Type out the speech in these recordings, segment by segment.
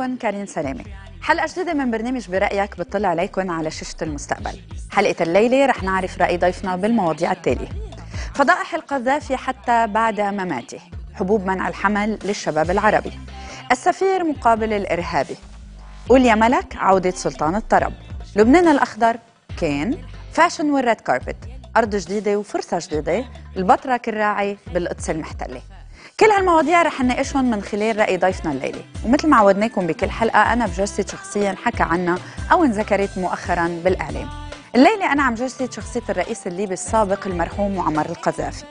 معكم كارين سلامة حلقة جديدة من برنامج برأيك بتطلع عليكم على شاشة المستقبل حلقة الليلة رح نعرف رأي ضيفنا بالمواضيع التالية فضائح القذافي حتى بعد مماته حبوب منع الحمل للشباب العربي السفير مقابل الإرهابي قول يا ملك عودة سلطان الطرب لبنان الأخضر كان فاشن والريد كاربت أرض جديدة وفرصة جديدة البطرك الراعي بالقدس المحتلة كل هالمواضيع رح نناقشهم من خلال رأي ضيفنا الليلة ومثل ما عودناكم بكل حلقة أنا بجسد شخصيا حكى عنها أو انذكرت مؤخرا بالإعلام الليلة أنا عم جسد شخصية الرئيس الليبي السابق المرحوم معمر القذافي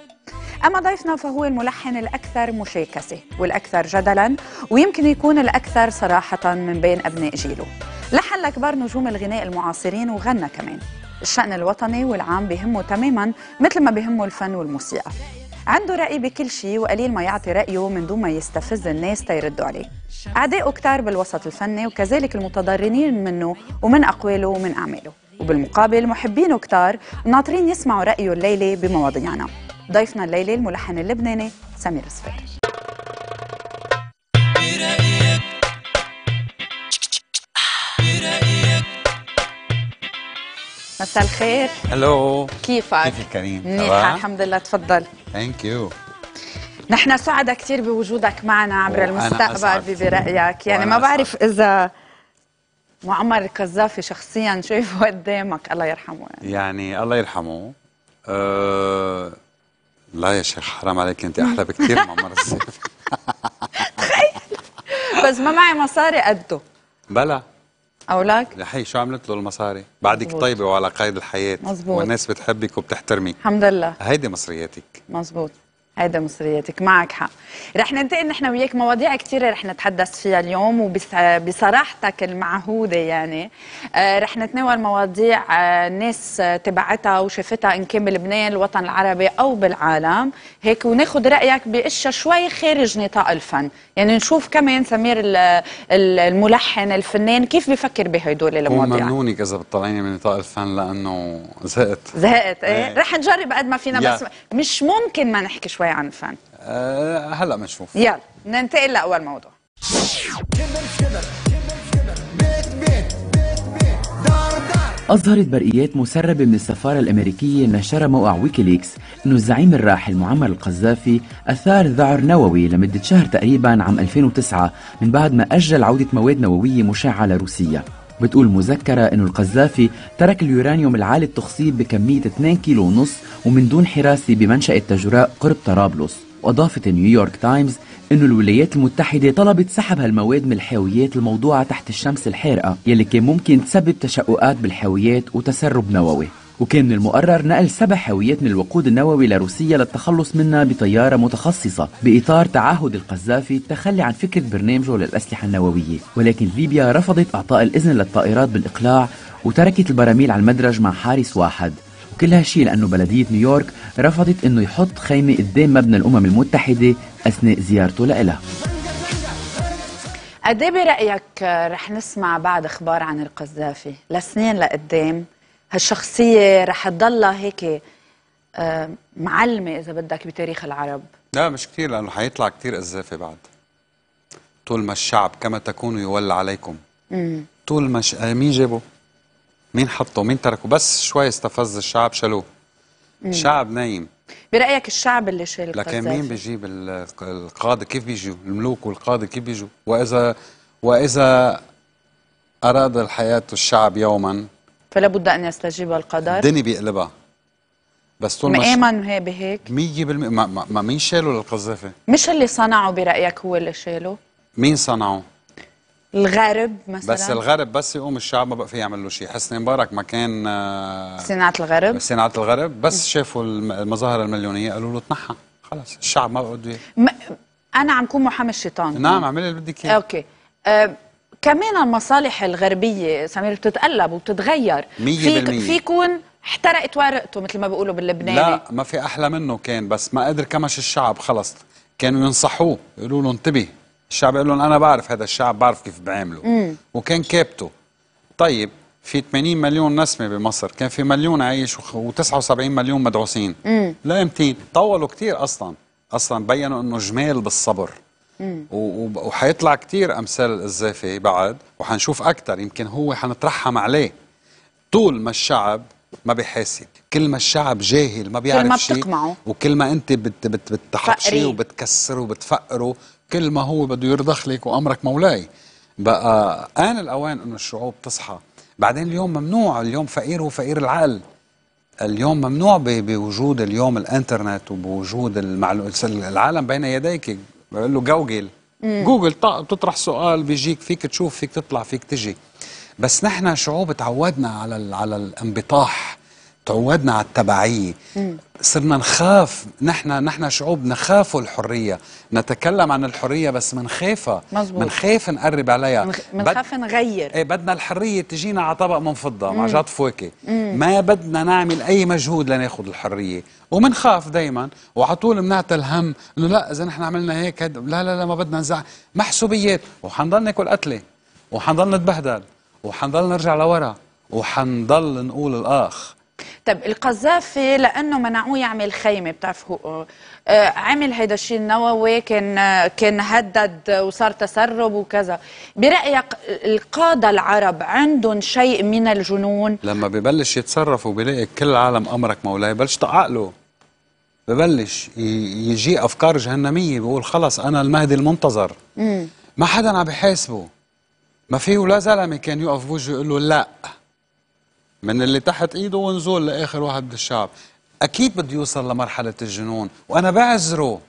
أما ضيفنا فهو الملحن الأكثر مشاكسة والأكثر جدلا ويمكن يكون الأكثر صراحة من بين أبناء جيله لحن لكبار نجوم الغناء المعاصرين وغنى كمان الشأن الوطني والعام بهمه تماما مثل ما بهمه الفن والموسيقى عنده رأي بكل شيء وقليل ما يعطي رأيه من دون ما يستفز الناس تيردوا عليه أعدائه كتار بالوسط الفني وكذلك المتضررين منه ومن أقواله ومن أعماله وبالمقابل محبينه كتار وناطرين يسمعوا رأيه الليلة بمواضيعنا ضيفنا الليلة الملحن اللبناني سمير صفير مساء الخير الو كيفك؟ كيفك كريم؟ منيحة الحمد لله تفضل ثانك يو نحن سعداء كثير بوجودك معنا عبر المستقبل برأيك يعني ما بعرف إذا معمر القذافي شخصيا شايفه قدامك إيه، الله يرحمه يعني, يعني الله يرحمه أه... لا يا شيخ حرام عليك انت احلى بكثير من معمر القذافي تخيل بس ما معي مصاري قده بلا أولاك حي شو عملت له المصاري بعدك مزبوط. طيبة وعلى قيد الحياة مزبوط. والناس بتحبك وبتحترمك الحمد لله هيدي مصرياتك مزبوط هيدا مصريتك معك حق رح ننتقل نحن وياك مواضيع كثيره رح نتحدث فيها اليوم وبصراحتك المعهوده يعني آه، رح نتناول مواضيع آه، الناس تبعتها وشافتها ان كان بلبنان الوطن العربي او بالعالم هيك وناخذ رايك باشياء شوي خارج نطاق الفن يعني نشوف كمان سمير الملحن الفنان كيف بيفكر بهدول المواضيع ممنونك اذا بتطلعيني من نطاق الفن لانه زهقت زهقت ايه, ايه. رح نجرب قد ما فينا بس مش ممكن ما نحكي شوي شوي عن الفن أه هلا بنشوف يلا ننتقل لأول موضوع أظهرت برقيات مسربة من السفارة الأمريكية نشرها موقع ويكيليكس أنه الزعيم الراحل معمر القذافي أثار ذعر نووي لمدة شهر تقريبا عام 2009 من بعد ما أجل عودة مواد نووية مشعة لروسيا بتقول مذكرة إنه القذافي ترك اليورانيوم العالي التخصيب بكمية 2 كيلو ونص ومن دون حراسة بمنشأ التجراء قرب طرابلس وأضافت نيويورك تايمز إنه الولايات المتحدة طلبت سحب هالمواد من الحاويات الموضوعة تحت الشمس الحارقة يلي كان ممكن تسبب تشققات بالحاويات وتسرب نووي وكان من المقرر نقل سبع حاويات من الوقود النووي لروسيا للتخلص منها بطيارة متخصصة بإطار تعهد القذافي التخلي عن فكرة برنامجه للأسلحة النووية ولكن ليبيا رفضت إعطاء الإذن للطائرات بالإقلاع وتركت البراميل على المدرج مع حارس واحد وكل هالشيء لأنه بلدية نيويورك رفضت أنه يحط خيمة قدام مبنى الأمم المتحدة أثناء زيارته لإلها قد ايه برايك رح نسمع بعد اخبار عن القذافي لسنين لقدام هالشخصيه رح تضلها هيك آه، معلمه اذا بدك بتاريخ العرب لا مش كثير لانه حيطلع كثير قذافي بعد طول ما الشعب كما تكون يولى عليكم مم. طول ما ش... آه، مين جابه مين حطه مين تركه بس شوي استفز الشعب شالوه شعب نايم برايك الشعب اللي شال لكن مين بيجيب القاضي كيف بيجوا الملوك والقاضي كيف بيجوا واذا واذا اراد الحياه الشعب يوما فلا بد أن يستجيب القدر الدنيا بيقلبها بس طول ما مآمن هي بهيك 100% ما, ما, مين شاله للقذافي؟ مش اللي صنعه برأيك هو اللي شاله؟ مين صنعه؟ الغرب مثلا بس الغرب بس يقوم الشعب ما بقى في يعمل له شيء حسني مبارك ما كان آه، صناعة الغرب صناعة الغرب بس شافوا المظاهر المليونية قالوا له اتنحى خلص الشعب ما بقى بده انا عم كون محامي الشيطان نعم اعملي اللي بدك اياه اوكي أه كمان المصالح الغربيه سمير بتتقلب وبتتغير 100% في في يكون احترقت ورقته مثل ما بيقولوا باللبناني لا ما في احلى منه كان بس ما قدر كمش الشعب خلص كانوا ينصحوه يقولوا له انتبه الشعب يقول لهم انا بعرف هذا الشعب بعرف كيف بعامله وكان كابته طيب في 80 مليون نسمه بمصر كان في مليون عايش و79 مليون مدعوسين لا يمتين طولوا كثير اصلا اصلا بينوا انه جمال بالصبر وحيطلع كتير امثال القذافي بعد وحنشوف اكثر يمكن هو حنترحم عليه طول ما الشعب ما بيحاسب كل ما الشعب جاهل ما بيعرف كل ما بتقمعه وكل ما انت بت بت بتحبشيه وبتكسره وبتفقره كل ما هو بده يرضخ لك وامرك مولاي بقى آن الأوان أنه الشعوب تصحى بعدين اليوم ممنوع اليوم فقير هو فقير العقل اليوم ممنوع بوجود اليوم الانترنت وبوجود العالم بين يديك بقول له جوجل جوجل بتطرح سؤال بيجيك فيك تشوف فيك تطلع فيك تجي بس نحن شعوب تعودنا على على الانبطاح تعودنا على التبعية صرنا نخاف نحن نحن شعوب نخاف الحرية نتكلم عن الحرية بس منخافها منخاف نقرب عليها منخاف نغير ايه بدنا الحرية تجينا على طبق من فضة مع جات فواكه ما بدنا نعمل أي مجهود لناخذ الحرية ومنخاف دايما وعلى طول بنعطي الهم انه لا اذا نحن عملنا هيك هد... لا لا لا ما بدنا نزعل محسوبيات وحنضل ناكل قتله وحنضل نتبهدل وحنضل نرجع لورا وحنضل نقول الاخ طيب القذافي لانه منعوه يعمل خيمه بتعرف هو أه،, آه عمل هيدا الشيء النووي كان كان هدد وصار تسرب وكذا برايك القاده العرب عندهم شيء من الجنون لما ببلش يتصرف وبلاقي كل العالم امرك مولاي ببلش طق عقله ببلش يجي افكار جهنميه بقول خلص انا المهدي المنتظر مم. ما حدا عم بحاسبه ما في ولا زلمه كان يقف بوجهه يقول له لا من اللي تحت ايده ونزول لاخر واحد بالشعب اكيد بده يوصل لمرحله الجنون وانا بعذره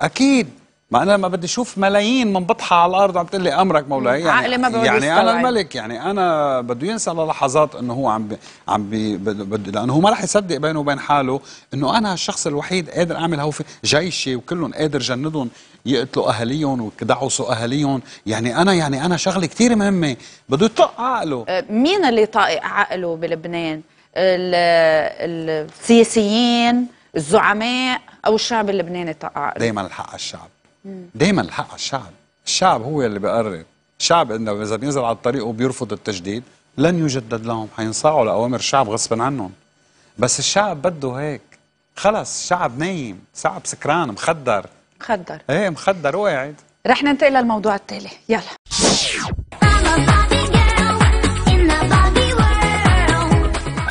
اكيد ما انا لما بدي اشوف ملايين من بطحة على الارض عم تقول لي امرك مولاي يعني عقلي ما يعني انا الملك يعني انا بده ينسى للحظات انه هو عم بي عم بي بده لانه هو ما راح يصدق بينه وبين حاله انه انا الشخص الوحيد قادر اعمل هو جيشي وكلهم قادر جندهم يقتلوا اهاليهم ويدعسوا اهاليهم يعني انا يعني انا شغله كثير مهمه بده يطق عقله أه، مين اللي طاقق عقله بلبنان السياسيين الزعماء او الشعب اللبناني طاقق عقله دائما الحق على الشعب دائما الحق على الشعب الشعب هو اللي بيقرر الشعب انه اذا بينزل على الطريق وبيرفض التجديد لن يجدد لهم حينصاعوا لاوامر الشعب غصبا عنهم بس الشعب بده هيك خلص الشعب نايم شعب سكران مخدر مخدر ايه مخدر وقاعد رح ننتقل للموضوع التالي يلا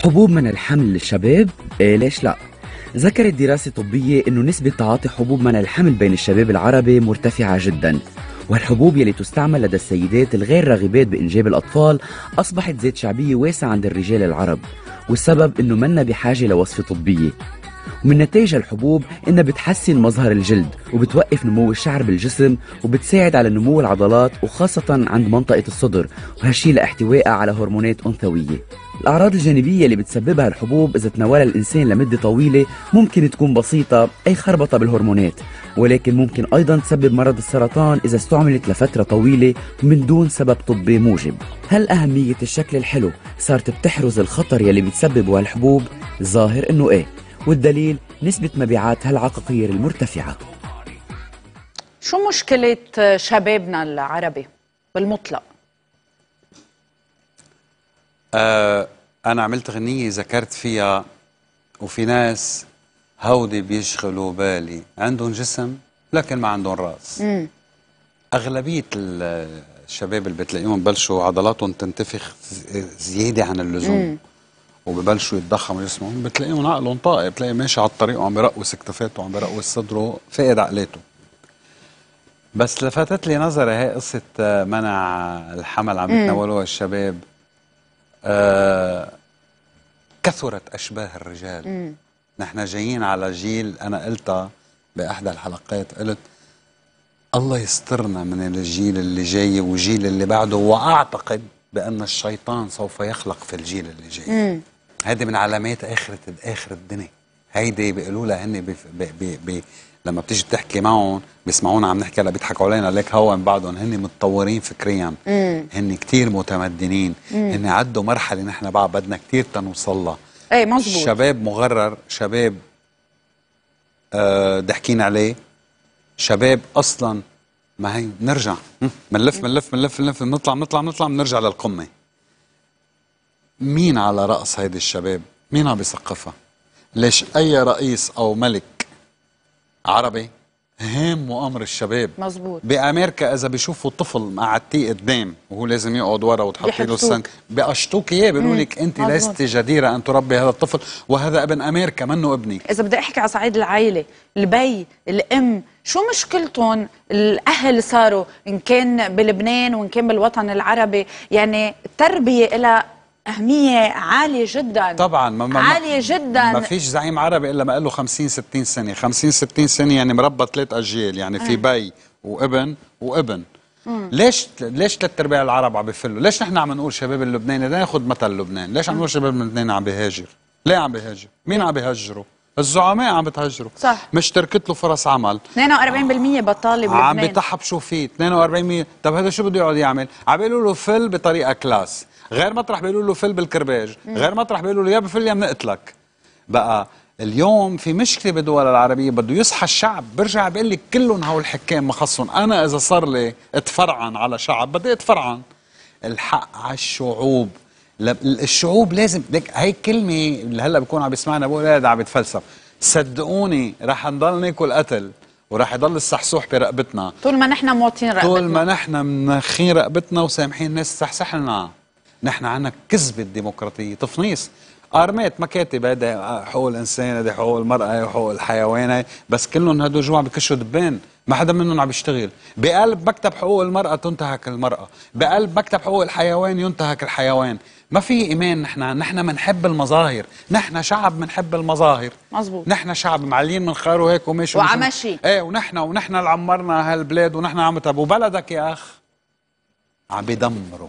حبوب من الحمل للشباب إيه ليش لا ذكرت دراسة طبية أنه نسبة تعاطي حبوب منع الحمل بين الشباب العربي مرتفعة جدا والحبوب يلي تستعمل لدى السيدات الغير راغبات بإنجاب الأطفال أصبحت ذات شعبية واسعة عند الرجال العرب والسبب أنه منا بحاجة لوصفة طبية ومن نتائج الحبوب إنها بتحسن مظهر الجلد وبتوقف نمو الشعر بالجسم وبتساعد على نمو العضلات وخاصة عند منطقة الصدر وهالشي لاحتوائها على هرمونات أنثوية الأعراض الجانبية اللي بتسببها الحبوب إذا تناولها الإنسان لمدة طويلة ممكن تكون بسيطة أي خربطة بالهرمونات ولكن ممكن أيضا تسبب مرض السرطان إذا استعملت لفترة طويلة من دون سبب طبي موجب هل أهمية الشكل الحلو صارت بتحرز الخطر يلي بتسببه الحبوب؟ ظاهر إنه إيه والدليل نسبة مبيعاتها العقاقير المرتفعة شو مشكلة شبابنا العربي بالمطلق؟ آه أنا عملت غنية ذكرت فيها وفي ناس هودي بيشغلوا بالي عندهم جسم لكن ما عندهم راس مم. أغلبية الشباب اللي بتلاقيهم بلشوا عضلاتهم تنتفخ زيادة عن اللزوم مم. وببلشوا يتضخموا جسمهم بتلاقيهم عقلهم طاقه بتلاقي ماشي على الطريق وعم برقص كتفاته وعم برقص صدره فاقد عقلاته بس لفتت لي نظري هي قصه آه، منع الحمل عم يتناولوها الشباب آه كثرت اشباه الرجال مم. نحن جايين على جيل انا قلتها باحدى الحلقات قلت الله يسترنا من الجيل اللي جاي والجيل اللي بعده واعتقد بان الشيطان سوف يخلق في الجيل اللي جاي مم. هذه من علامات اخر اخر الدنيا هيدي بيقولوا لها هن بي بي بي لما بتيجي تحكي معهم بيسمعونا عم نحكي هلا بيضحكوا علينا ليك هو من بعضهم هن متطورين فكريا مم. هن كتير متمدنين مم. هن عدوا مرحله نحن بعد بدنا كتير تنوصل لها اي مزبوط شباب مغرر شباب آه عليه شباب اصلا ما هي بنرجع بنلف بنلف بنلف بنلف بنطلع بنطلع بنطلع بنرجع للقمه مين على رأس هيدي الشباب مين عم بيثقفها ليش أي رئيس أو ملك عربي هام وأمر الشباب مزبوط بأمريكا إذا بيشوفوا طفل مقعدتيه قدام وهو لازم يقعد ورا وتحطي له السنك بقشطوك إياه بيقولوا لك أنت لست جديرة أن تربي هذا الطفل وهذا ابن أمريكا منه ابني إذا بدي أحكي على صعيد العائلة البي الأم شو مشكلتهم الاهل صاروا ان كان بلبنان وان كان بالوطن العربي يعني التربيه لها أهمية عالية جدا طبعا ما ما عالية جدا ما فيش زعيم عربي إلا ما قال له 50 60 سنة 50 60 سنة يعني مربى ثلاث أجيال يعني في آه. بي وابن وابن ليش ليش ثلاث ارباع العرب عم بفلوا؟ ليش نحن عم نقول شباب اللبناني لناخذ مثل لبنان، ليش عم آه. نقول شباب اللبناني عم بهاجر؟ ليه عم بهاجر؟ مين عم بيهجره؟ الزعماء عم بتهجروا صح مش تركت له فرص عمل 42% بطاله بلبنان عم بتحبشوا فيه 42% طب هذا شو بده يقعد يعمل؟ عم بيقولوا له فل بطريقه كلاس غير مطرح بيقولوا له فل بالكرباج غير مطرح بيقولوا له يا بفل يا بنقتلك بقى اليوم في مشكله بالدول العربيه بده يصحى الشعب برجع بقول لك كلهم هول الحكام ما خصهم انا اذا صار لي اتفرعن على شعب بدي اتفرعن الحق على الشعوب الشعوب لازم لك هي كلمه اللي هلا بكون عم بيسمعنا بقول هذا إيه، عم يتفلسف صدقوني رح نضل ناكل قتل وراح يضل الصحصوح برقبتنا طول ما نحن موطين رقبتنا طول ما نحن منخين رقبتنا وسامحين الناس تسحسح لنا نحن عنا كذبة ديمقراطية تفنيص قارمات مكاتب هذا آه، حقوق الانسان هذا حقوق المراه حقوق الحيوان بس كلهم هدول عم بكشوا دبان ما حدا منهم عم بيشتغل بقلب مكتب حقوق المراه تنتهك المراه بقلب مكتب حقوق الحيوان ينتهك الحيوان ما في ايمان نحن نحن بنحب المظاهر نحن شعب بنحب المظاهر مزبوط نحن شعب معلين من خير وهيك وماشي وعمشي ايه ونحن ونحن اللي عمرنا هالبلاد ونحن عم وبلدك يا اخ عم بيدمروا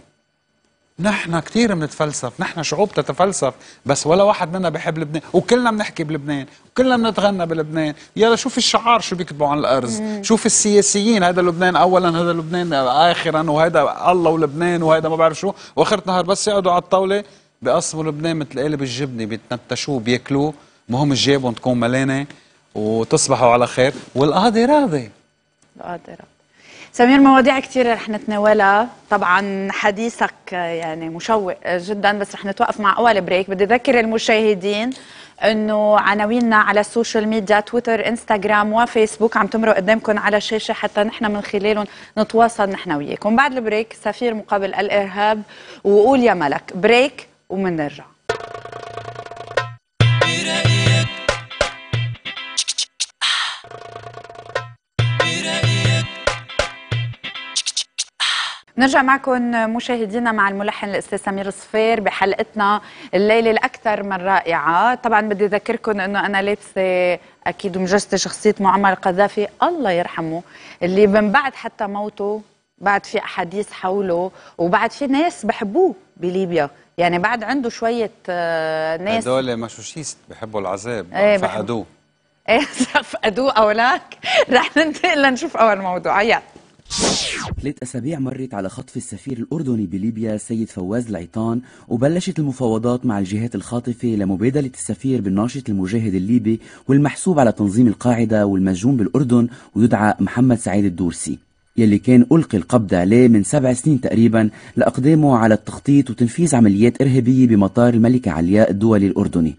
نحن كثير بنتفلسف نحن شعوب تتفلسف بس ولا واحد منا بحب لبنان وكلنا بنحكي بلبنان وكلنا بنتغنى بلبنان يلا شوف الشعار شو بيكتبوا عن الارز شوف السياسيين هذا لبنان اولا هذا لبنان اخرا وهذا الله ولبنان وهذا ما بعرف شو واخر نهار بس يقعدوا على الطاوله بقسموا لبنان مثل قالب الجبنه بيتنتشوه بياكلوه مهم جيبهم تكون ملانه وتصبحوا على خير والقاضي راضي القاضي راضي سمير مواضيع كثير رح نتناولها طبعا حديثك آه، يعني مشوق جدا بس رح نتوقف مع اول بريك بدي اذكر المشاهدين انه عناويننا على السوشيال ميديا تويتر انستغرام وفيسبوك عم تمرق قدامكم على الشاشه حتى نحن من خلالهم نتواصل نحن وياكم بعد البريك سفير مقابل الارهاب وقول يا ملك بريك ومنرجع نرجع معكم مشاهدينا مع الملحن الاستاذ سمير صفير بحلقتنا الليله الاكثر من رائعه، طبعا بدي اذكركم انه انا لابسه اكيد مجسده شخصيه معمر قذافي الله يرحمه اللي من بعد حتى موته بعد في احاديث حوله وبعد في ناس بحبوه بليبيا يعني بعد عنده شويه آه، ناس هدول مشوشيست بحبوا العذاب ايه فقدوه ايه فقدوه او لا رح ننتقل لنشوف اول موضوع يلا ثلاث أسابيع مرت على خطف السفير الأردني بليبيا السيد فواز العيطان وبلشت المفاوضات مع الجهات الخاطفة لمبادلة السفير بالناشط المجاهد الليبي والمحسوب على تنظيم القاعدة والمسجون بالأردن ويدعى محمد سعيد الدورسي يلي كان ألقي القبض عليه من سبع سنين تقريبا لأقدامه على التخطيط وتنفيذ عمليات إرهابية بمطار الملكة علياء الدولي الأردني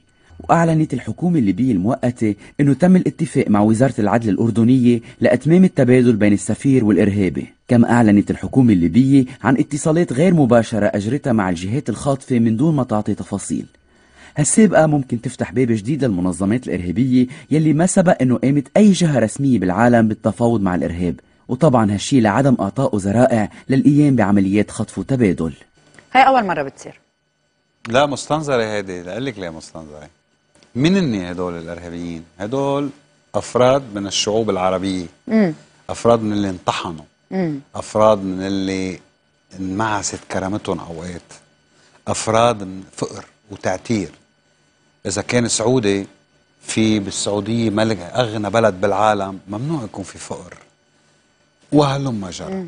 وأعلنت الحكومة الليبية المؤقتة أنه تم الاتفاق مع وزارة العدل الأردنية لأتمام التبادل بين السفير والإرهابي كما أعلنت الحكومة الليبية عن اتصالات غير مباشرة أجرتها مع الجهات الخاطفة من دون ما تعطي تفاصيل هالسابقة ممكن تفتح باب جديد للمنظمات الإرهابية يلي ما سبق أنه قامت أي جهة رسمية بالعالم بالتفاوض مع الإرهاب وطبعا هالشي لعدم أعطاء ذرائع للقيام بعمليات خطف وتبادل هاي أول مرة بتصير لا مستنظرة هيدي لقلك ليه مستنظرة من اني هدول الارهابيين هدول افراد من الشعوب العربيه مم. افراد من اللي انطحنوا مم. افراد من اللي انمعست كرامتهم اوقات افراد من فقر وتعتير اذا كان سعودي في بالسعوديه ملك اغنى بلد بالعالم ممنوع يكون في فقر وهلم جرى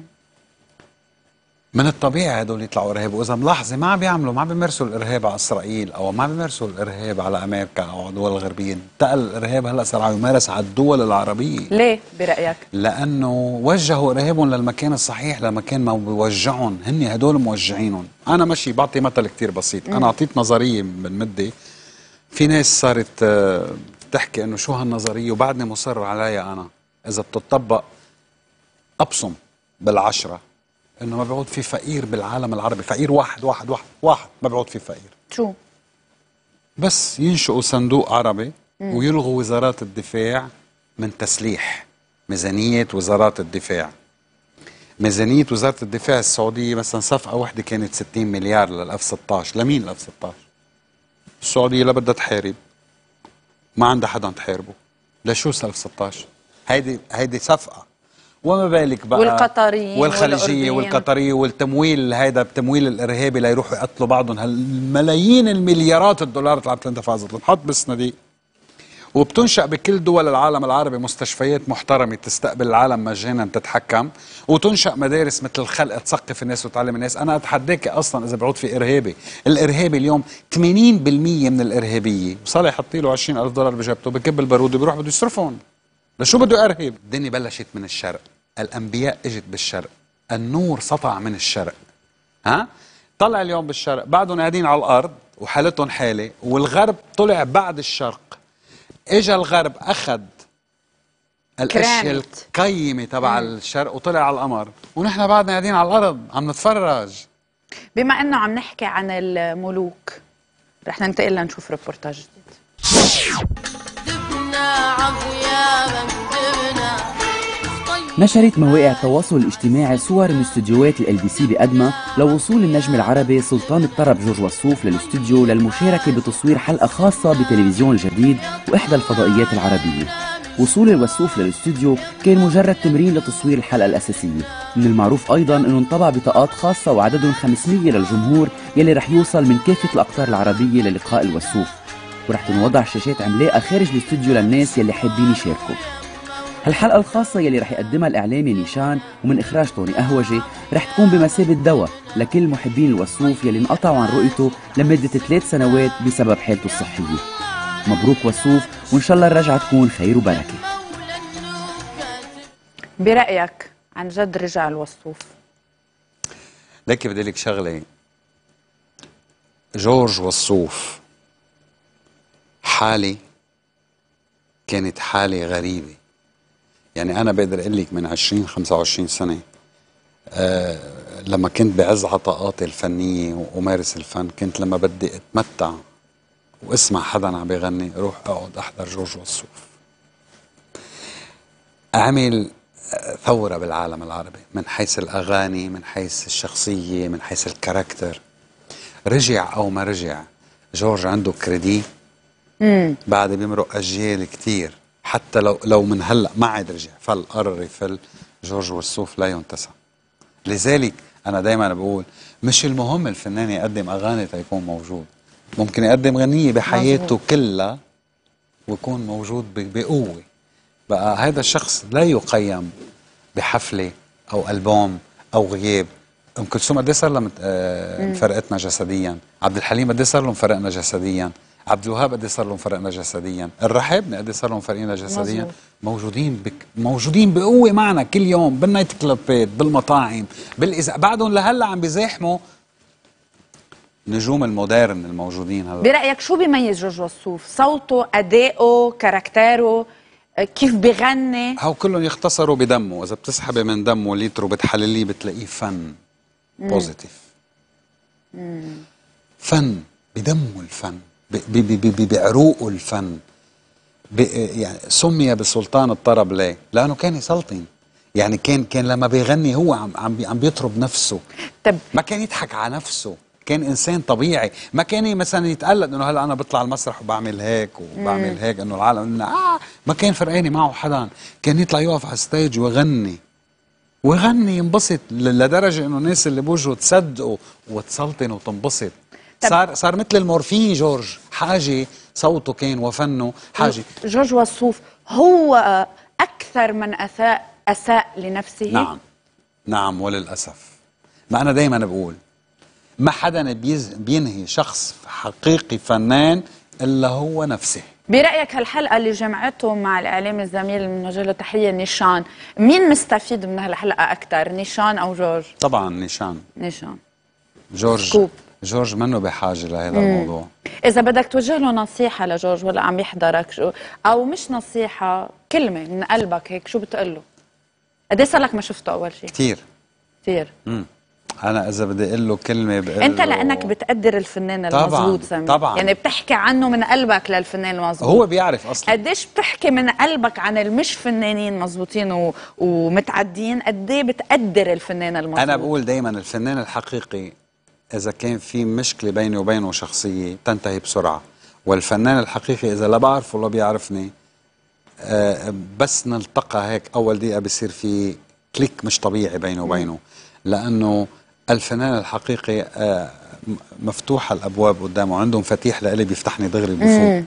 من الطبيعي هدول يطلعوا ارهاب واذا ملاحظه ما عم بيعملوا ما عم بيمارسوا الارهاب على اسرائيل او ما عم بيمارسوا الارهاب على امريكا او على الدول الغربيه انتقل الارهاب هلا صار عم يمارس على الدول العربيه ليه برايك لانه وجهوا ارهابهم للمكان الصحيح لمكان ما بيوجعهم هن هدول موجعينهم انا ماشي بعطي مثل كتير بسيط انا اعطيت نظريه من مده في ناس صارت آه، تحكي انه شو هالنظريه وبعدني مصر عليها انا اذا بتطبق ابصم بالعشره انه ما بيعود في فقير بالعالم العربي فقير واحد واحد واحد واحد ما بيعود في فقير شو بس ينشئوا صندوق عربي مم. ويلغوا وزارات الدفاع من تسليح ميزانية وزارات الدفاع ميزانية وزارة الدفاع السعودية مثلا صفقة واحدة كانت 60 مليار للأف 16 لمين الأف 16 السعودية لا بدها تحارب ما عندها حدا تحاربه لشو الأف 16 هيدي هيدي صفقة وما بالك بقى والقطريين والخليجيه والقطريه والتمويل هذا التمويل الارهابي ليروحوا يقتلوا بعضهم هالملايين المليارات الدولار اللي عم تندفع بنحط بالصناديق وبتنشأ بكل دول العالم العربي مستشفيات محترمة تستقبل العالم مجانا تتحكم وتنشأ مدارس مثل الخلق تثقف الناس وتعلم الناس أنا أتحداك أصلا إذا بعود في إرهابي الإرهابي اليوم 80% من الإرهابية وصالح يحطي له 20000 دولار بجيبته بكب البارود بيروح بده يصرفهم لشو بده أرهاب الدنيا بلشت من الشرق الأنبياء إجت بالشرق النور سطع من الشرق ها طلع اليوم بالشرق بعدهم قاعدين على الأرض وحالتهم حالة والغرب طلع بعد الشرق إجا الغرب أخذ الاشياء القيمه تبع الشرق وطلع على القمر ونحن بعدنا قاعدين على الارض عم نتفرج بما انه عم نحكي عن الملوك رح ننتقل لنشوف ريبورتاج جديد دبنا عبو دبنا نشرت مواقع التواصل الاجتماعي صور من استديوهات ال بي سي بأدما لوصول النجم العربي سلطان الطرب جورج وصوف للاستوديو للمشاركة بتصوير حلقة خاصة بتلفزيون الجديد وإحدى الفضائيات العربية وصول الوسوف للاستوديو كان مجرد تمرين لتصوير الحلقة الأساسية من المعروف أيضا أنه انطبع بطاقات خاصة وعددهم 500 للجمهور يلي رح يوصل من كافة الأقطار العربية للقاء الوسوف ورح تنوضع شاشات عملاقة خارج الاستوديو للناس يلي حابين يشاركوا هالحلقة الخاصة يلي رح يقدمها الإعلامي نيشان ومن إخراج طوني أهوجي رح تكون بمثابة دواء لكل محبين الوصوف يلي انقطعوا عن رؤيته لمدة ثلاث سنوات بسبب حالته الصحية مبروك وصوف وإن شاء الله الرجعة تكون خير وبركة برأيك عن جد رجع الوصوف لك بدي لك شغلة جورج وصوف حالي كانت حالة غريبة يعني انا بقدر اقول لك من 20 25 سنه أه لما كنت بعز عطاءاتي الفنيه وامارس الفن كنت لما بدي اتمتع واسمع حدا عم بيغني روح اقعد احضر جورج والصوف عمل آه، ثورة بالعالم العربي من حيث الأغاني من حيث الشخصية من حيث الكاركتر رجع أو ما رجع جورج عنده كريدي بعد بيمرق أجيال كتير حتى لو لو من هلا ما عاد رجع فالقرر فل جورج والصوف لا ينتسى لذلك انا دائما بقول مش المهم الفنان يقدم اغاني تيكون موجود ممكن يقدم غنيه بحياته مزبوط. كلها ويكون موجود بقوه بقى هذا الشخص لا يقيم بحفله او البوم او غياب ام كلثوم قد ايه صار لها مفرقتنا آه، جسديا عبد الحليم قد ايه صار له مفرقنا جسديا عبد الوهاب قد صار لهم فرقنا جسديا الرحب قد صار لهم فرقنا جسديا مزبوط. موجودين بك موجودين بقوه معنا كل يوم بالنايت كلابات بالمطاعم بالإذا بعدهم لهلا عم بيزاحموا نجوم المودرن الموجودين هلا برايك شو بيميز جورج وصوف صوته ادائه كاركتيره كيف بغني هو كلهم يختصروا بدمه اذا بتسحبي من دمه لتر وبتحلليه بتلاقيه فن بوزيتيف فن بدمه الفن بعروقه الفن يعني سمي بسلطان الطرب ليه؟ لانه كان يسلطن يعني كان كان لما بيغني هو عم عم عم بيطرب نفسه طب ما كان يضحك على نفسه كان انسان طبيعي ما كان مثلا يتقلد انه هلا انا بطلع المسرح وبعمل هيك وبعمل هيك انه العالم انه آه ما كان فرقاني معه حدا كان يطلع يقف على الستيج ويغني ويغني ينبسط لدرجه انه الناس اللي بوجهه تصدقه وتسلطن وتنبسط صار صار مثل المورفين جورج حاجه صوته كان وفنه حاجه جورج وصوف هو اكثر من اساء اساء لنفسه نعم نعم وللاسف ما انا دايما بقول ما حدا بينهي شخص حقيقي فنان الا هو نفسه برأيك هالحلقة اللي جمعته مع الإعلام الزميل من له تحية نيشان، مين مستفيد من هالحلقة أكثر، نيشان أو جورج؟ طبعا نيشان نيشان جورج سكوب جورج منه بحاجه لهذا الموضوع اذا بدك توجه له نصيحه لجورج ولا عم يحضرك شو او مش نصيحه كلمه من قلبك هيك شو بتقول له قد ايه صار لك ما شفته اول شيء كثير كثير امم انا اذا بدي اقول له كلمه بقول انت لانك بتقدر الفنان المضبوط سامي طبعا يعني بتحكي عنه من قلبك للفنان المضبوط هو بيعرف اصلا قديش بتحكي من قلبك عن المش فنانين مضبوطين و... ومتعدين قد ايه بتقدر الفنان المضبوط انا بقول دائما الفنان الحقيقي إذا كان في مشكلة بيني وبينه شخصية تنتهي بسرعة والفنان الحقيقي إذا لا بعرفه ولا بيعرفني آه، بس نلتقى هيك أول دقيقة بصير في كليك مش طبيعي بيني وبينه لأنه الفنان الحقيقي آه، مفتوحة الأبواب قدامه عنده مفاتيح لإلي بيفتحني دغري بفوق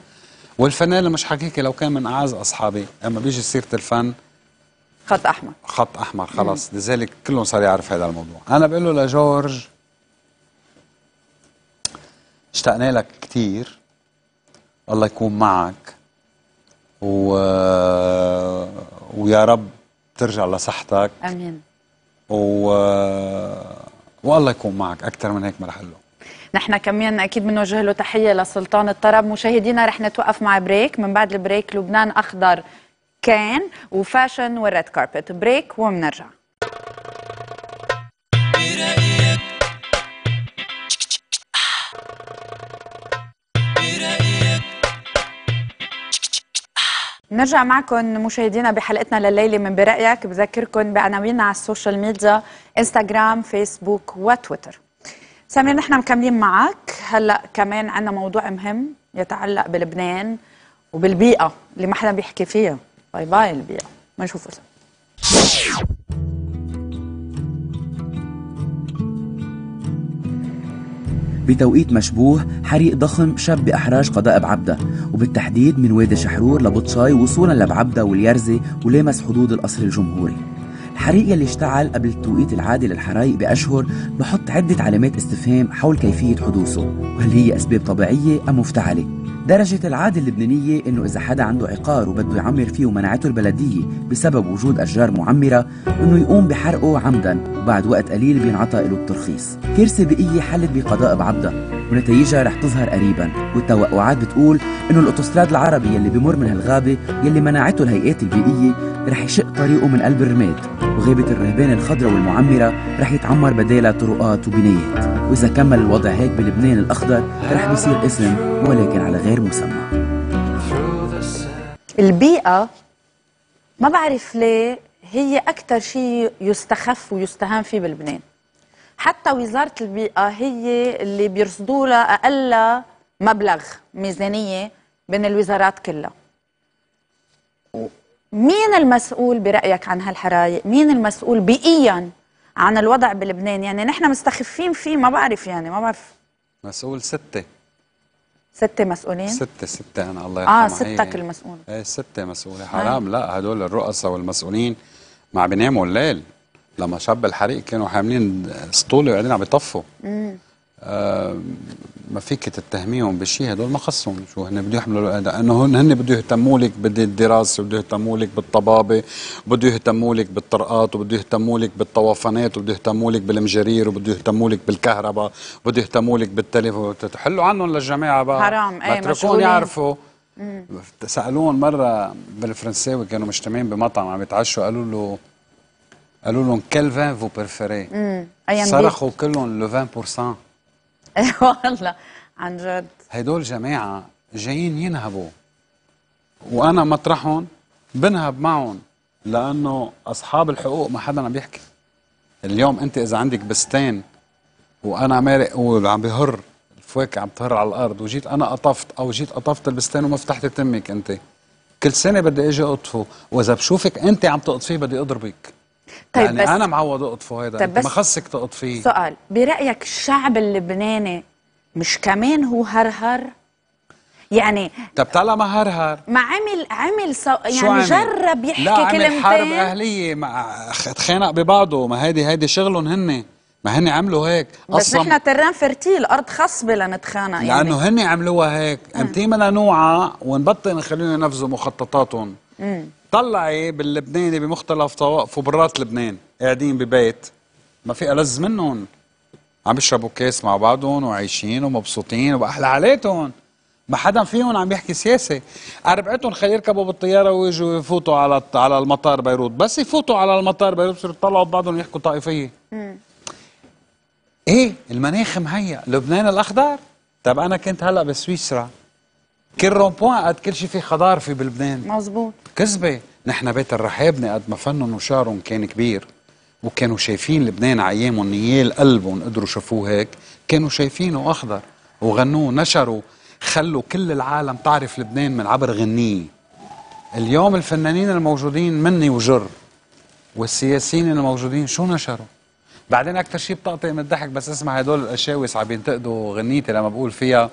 والفنان اللي مش حقيقي لو كان من أعز أصحابي أما بيجي سيرة الفن خط أحمر خط أحمر خلاص لذلك كلهم صار يعرف هذا الموضوع أنا بقول له لجورج اشتقنا لك كثير الله يكون معك و... ويا رب ترجع لصحتك امين و... والله يكون معك اكثر من هيك ما رح له نحن كمان اكيد بنوجه له تحيه لسلطان الطرب مشاهدينا رح نتوقف مع بريك من بعد البريك لبنان اخضر كان وفاشن والريد كاربت بريك وبنرجع نرجع معكم مشاهدينا بحلقتنا لليلة من برأيك بذكركم بعناويننا على السوشيال ميديا انستغرام فيسبوك وتويتر سامي نحن مكملين معك هلا كمان عندنا موضوع مهم يتعلق بلبنان وبالبيئة اللي ما حدا بيحكي فيها باي باي البيئة ما نشوفه بتوقيت مشبوه حريق ضخم شب بإحراج قضاء بعبده وبالتحديد من وادي شحرور لبطشاي وصولا لبعبدة واليرزي ولامس حدود القصر الجمهوري الحريق يلي اشتعل قبل التوقيت العادي للحرائق بأشهر بحط عدة علامات استفهام حول كيفية حدوثه وهل هي أسباب طبيعية أم مفتعلة درجة العادة اللبنانية إنه إذا حدا عنده عقار وبده يعمر فيه ومنعته البلدية بسبب وجود أشجار معمرة إنه يقوم بحرقه عمدا وبعد وقت قليل بينعطى له الترخيص كارثة بيئية حلت بقضاء بعبدة ونتائجها رح تظهر قريبا والتوقعات بتقول إنه الأوتوستراد العربي يلي بمر من هالغابة يلي منعته الهيئات البيئية رح يشق طريقه من قلب الرماد وغابة الرهبان الخضراء والمعمرة رح يتعمر بدالها طرقات وبنايات وإذا كمل الوضع هيك بلبنان الأخضر رح بيصير اسم ولكن على غير غير مسمى البيئة ما بعرف ليه هي أكثر شيء يستخف ويستهان فيه بلبنان حتى وزارة البيئة هي اللي بيرصدوا لها أقل مبلغ ميزانية بين الوزارات كلها مين المسؤول برأيك عن هالحرايق؟ مين المسؤول بيئيا عن الوضع بلبنان؟ يعني نحن مستخفين فيه ما بعرف يعني ما بعرف مسؤول ستة ستة مسؤولين؟ ستة ستة أنا الله آه، يرحمها آه ستك إيه. المسؤولة إيه ستة مسؤولة آه. حرام لا هدول الرؤساء والمسؤولين مع بيناموا الليل لما شب الحريق كانوا حاملين سطولة وقاعدين عم بيطفوا امم آه، ما فيك تتهميهم بشيء هدول ما خصهم شو هن بده يحملوا لانه هن هن بده يهتموا لك بالدراسه وبده يهتموا لك بالطبابه وبده يهتموا لك بالطرقات وبده يهتموا لك بالطوافنات وبده يهتموا لك بالمجرير وبده يهتموا لك بالكهرباء وبده يهتموا لك بالتليفون حلوا عنهم للجماعه بقى حرام ايه اتركون يعرفوا سالوهم مره بالفرنساوي كانوا مجتمعين بمطعم عم يتعشوا قالوا له قالوا لهم كل فان فو بريفيري صرخوا كلهم لو 20% والله عن جد هدول جماعة جايين ينهبوا وأنا مطرحهم بنهب معهم لأنه أصحاب الحقوق ما حدا عم بيحكي اليوم أنت إذا عندك بستان وأنا مارق وعم بهر الفواكه عم تهر على الأرض وجيت أنا قطفت أو جيت قطفت البستان وما فتحت تمك أنت كل سنة بدي أجي أطفو وإذا بشوفك أنت عم تقطفيه بدي أضربك طيب يعني بس انا معوض اقطفه هيدا طيب ما خصك تقطفيه سؤال برايك الشعب اللبناني مش كمان هو هرهر يعني طب ما هرهر ما عمل عمل سو... يعني عمل؟ جرب يحكي لا عمل كلمتين حرب اهليه مع اتخانق ببعضه ما هيدي هيدي شغلهم هن ما هن عملوا هيك بس نحن تران فرتيل ارض خصبه لنتخانق يعني لانه هن عملوها هيك آه. انت بدنا نوعى ونبطل نخليهم ينفذوا مخططاتهم طلعي باللبناني بمختلف طوائف وبرات لبنان قاعدين ببيت ما في ألز منهم عم بيشربوا كاس مع بعضهم وعايشين ومبسوطين وبأحلى حالاتهم ما حدا فيهم عم يحكي سياسه اربعتهم خلي يركبوا بالطياره ويجوا يفوتوا على على المطار بيروت بس يفوتوا على المطار بيروت بصيروا يطلعوا ببعضهم يحكوا طائفيه ايه المناخ مهيأ لبنان الاخضر طب انا كنت هلا بسويسرا كل رومبوان قد كل شيء في خضار في بلبنان مزبوط كذبه نحن بيت الرحابنة قد ما فنن وشعرهم كان كبير وكانوا شايفين لبنان ايامهم نيال قلبهم قدروا شافوه هيك كانوا شايفينه اخضر وغنوه نشروا خلوا كل العالم تعرف لبنان من عبر غنيه اليوم الفنانين الموجودين مني وجر والسياسيين الموجودين شو نشروا بعدين اكثر شيء بطقطق من الضحك بس اسمع هدول القشاوس عم ينتقدوا غنيتي لما بقول فيها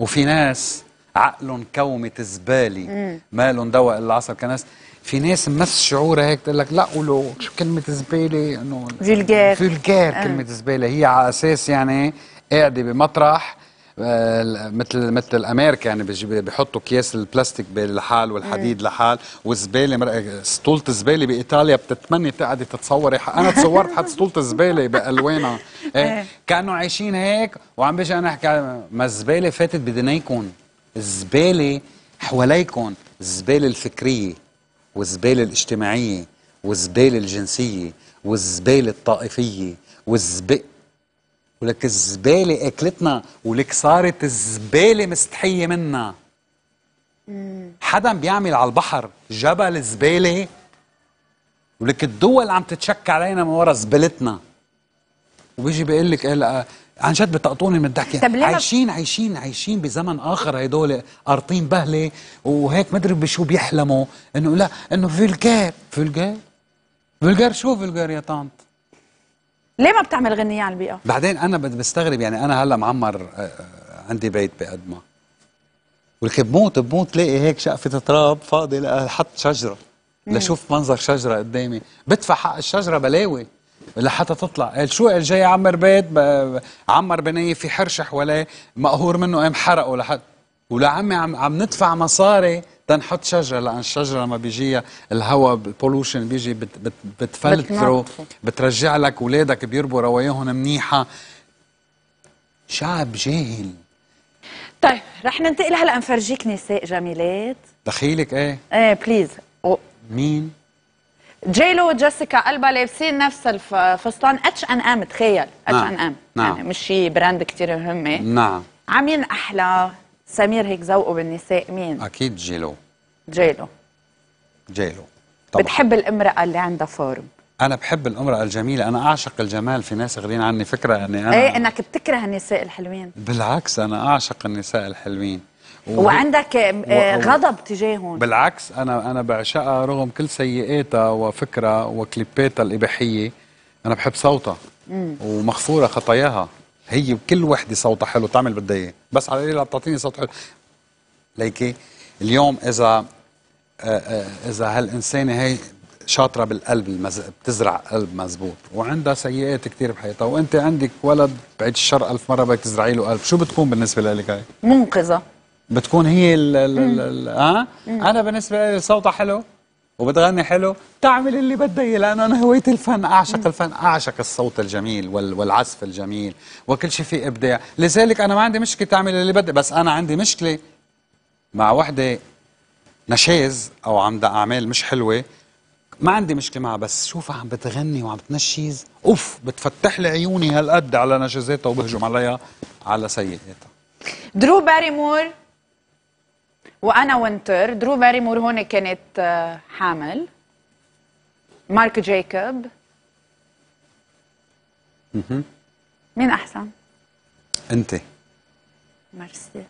وفي ناس عقلهم كومة زبالة مالهم دواء الا عصر كناس في ناس مس شعورها هيك تقول لك لا ولو شو كلمة زبالة انه فيلجير فيلجير آه. كلمة زبالة هي على اساس يعني إيه؟ قاعدة بمطرح آه، مثل مثل امريكا يعني بيحطوا اكياس البلاستيك إيه. لحال والحديد لحال والزباله اسطوله الزباله بايطاليا بتتمني تقعدي تتصوري انا تصورت حتى اسطوله الزباله بالوانها إيه, إيه. كانوا عايشين هيك وعم بيجي انا احكي ما الزباله فاتت بدنيكم الزباله حواليكم الزباله الفكريه والزباله الاجتماعيه والزباله الجنسيه والزباله الطائفيه والزباله ولك الزبالة أكلتنا ولك صارت الزبالة مستحية منا حدا بيعمل على البحر جبل زبالة ولك الدول عم تتشك علينا من ورا زبالتنا وبيجي بيقول لك إيه عن جد بتقطوني من الضحك عايشين عايشين عايشين بزمن اخر هدول قارطين بهله وهيك مدري بشو بيحلموا انه لا انه فيلجار فيلجار فيلجار شو فيلجار يا طنط ليه ما بتعمل غنية عن البيئة؟ بعدين أنا بستغرب يعني أنا هلا معمر آه، آه، عندي بيت بقدمة ولك بموت بموت لاقي هيك شقفة تراب فاضي حط شجرة لشوف منظر شجرة قدامي بدفع حق الشجرة بلاوي لحتى تطلع قال شو قال جاي عمر بيت عمر بنية في حرش حواليه مقهور منه قام حرقه لحتى ولعمي عم, عم ندفع مصاري تنحط شجره لان الشجره لما بيجيها الهواء البولوشن بيجي بت بت بتفلتره بترجع لك اولادك بيربوا رواياهم منيحه شعب جاهل طيب رح ننتقل هلا نفرجيك نساء جميلات دخيلك ايه ايه بليز أو. مين جيلو وجيسيكا البا لابسين نفس الفستان اتش ان ام تخيل اتش ان ام نعم. يعني مش شي براند كثير مهمه إيه؟ نعم عاملين احلى سمير هيك ذوقه بالنساء مين؟ اكيد جيلو جيلو جيلو طبعا. بتحب الامرأة اللي عندها فورم أنا بحب الامرأة الجميلة، أنا أعشق الجمال في ناس غيرين عني فكرة إني أنا إيه إنك بتكره النساء الحلوين بالعكس أنا أعشق النساء الحلوين و... وعندك آه، غضب تجاههم بالعكس أنا أنا بعشقها رغم كل سيئاتها وفكرها وكليباتها الإباحية أنا بحب صوتها مم. ومغفورة خطاياها هي كل وحده صوتها حلو تعمل بدها اياه بس على القليل بتعطيني صوت حلو ليكي إيه؟ اليوم اذا آه، آه، اذا هالانسانه هي شاطره بالقلب المز... بتزرع قلب مزبوط وعندها سيئات كثير بحياتها وانت عندك ولد بعيد الشر ألف مره بدك تزرعي له قلب شو بتكون بالنسبه لك هي منقذه بتكون هي ال ال ال ها انا بالنسبه لي صوتها حلو وبتغني حلو تعمل اللي بدي لانه انا هويتي الفن اعشق الفن اعشق الصوت الجميل والعزف الجميل وكل شيء فيه ابداع لذلك انا ما عندي مشكله تعمل اللي بدي بس انا عندي مشكله مع وحده نشاز او عندها اعمال مش حلوه ما عندي مشكله معها بس شوفها عم بتغني وعم بتنشيز اوف بتفتح لي عيوني هالقد على نشازاتها وبهجم عليها على سيئاتها درو باريمور وانا وينتر درو باريمور هون كانت آه، حامل مارك جايكوب مين احسن؟ انت ميرسي